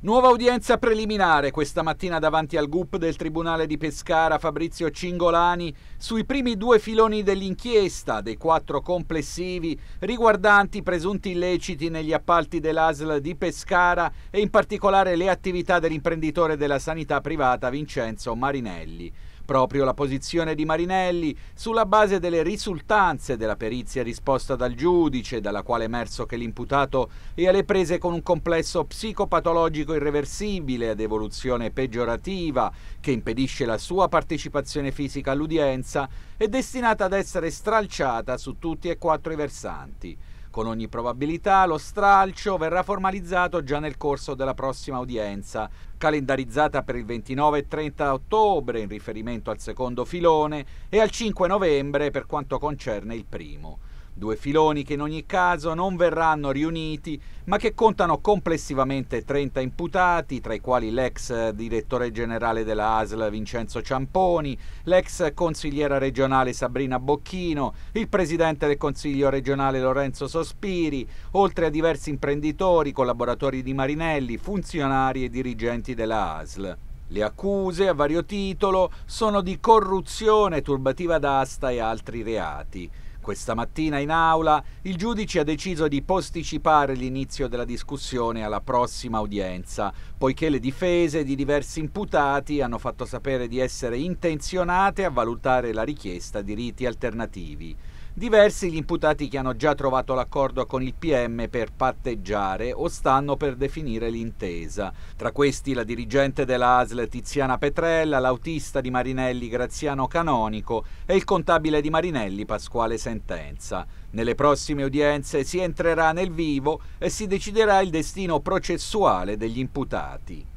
Nuova udienza preliminare questa mattina davanti al GUP del Tribunale di Pescara Fabrizio Cingolani sui primi due filoni dell'inchiesta dei quattro complessivi riguardanti presunti illeciti negli appalti dell'ASL di Pescara e in particolare le attività dell'imprenditore della sanità privata Vincenzo Marinelli. Proprio la posizione di Marinelli, sulla base delle risultanze della perizia risposta dal giudice, dalla quale è emerso che l'imputato è alle prese con un complesso psicopatologico irreversibile ad evoluzione peggiorativa che impedisce la sua partecipazione fisica all'udienza, è destinata ad essere stralciata su tutti e quattro i versanti. Con ogni probabilità lo stralcio verrà formalizzato già nel corso della prossima udienza, calendarizzata per il 29 e 30 ottobre in riferimento al secondo filone e al 5 novembre per quanto concerne il primo due filoni che in ogni caso non verranno riuniti, ma che contano complessivamente 30 imputati, tra i quali l'ex direttore generale della ASL Vincenzo Ciamponi, l'ex consigliera regionale Sabrina Bocchino, il presidente del Consiglio regionale Lorenzo Sospiri, oltre a diversi imprenditori, collaboratori di Marinelli, funzionari e dirigenti della ASL. Le accuse a vario titolo sono di corruzione, turbativa d'asta e altri reati. Questa mattina in aula il giudice ha deciso di posticipare l'inizio della discussione alla prossima udienza, poiché le difese di diversi imputati hanno fatto sapere di essere intenzionate a valutare la richiesta di riti alternativi. Diversi gli imputati che hanno già trovato l'accordo con il PM per patteggiare o stanno per definire l'intesa. Tra questi la dirigente della ASL Tiziana Petrella, l'autista di Marinelli Graziano Canonico e il contabile di Marinelli Pasquale Sentenza. Nelle prossime udienze si entrerà nel vivo e si deciderà il destino processuale degli imputati.